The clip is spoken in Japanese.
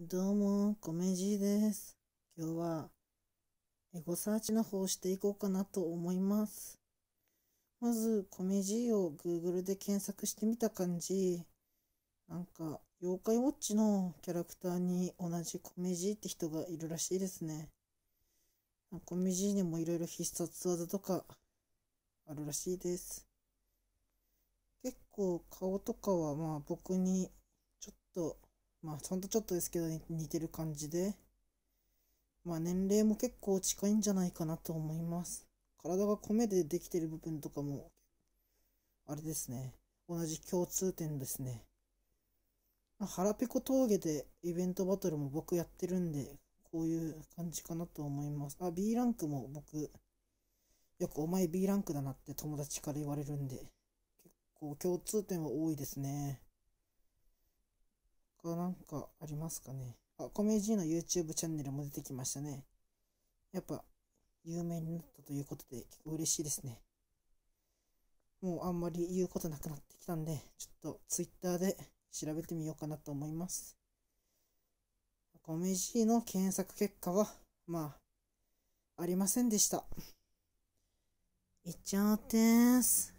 どうも、コジじです。今日は、エゴサーチの方をしていこうかなと思います。まず、コメジーを Google で検索してみた感じ、なんか、妖怪ウォッチのキャラクターに同じコメジーって人がいるらしいですね。コメジーにもいろいろ必殺技とかあるらしいです。結構顔とかはまあ僕にちょっとまあほんとちょっとですけど似てる感じで、まあ年齢も結構近いんじゃないかなと思います。体が米でできてる部分とかも、あれですね。同じ共通点ですね。腹ペコ峠でイベントバトルも僕やってるんで、こういう感じかなと思います。あ、B ランクも僕、よくお前 B ランクだなって友達から言われるんで、結構共通点は多いですね。他なんかありますかねあ、コメ G の YouTube チャンネルも出てきましたね。やっぱ、有名になったということで、結構嬉しいですね。もうあんまり言うことなくなってきたんで、ちょっと Twitter で調べてみようかなと思います。コメーの検索結果は、まあ、ありませんでした。いっちゃおうです。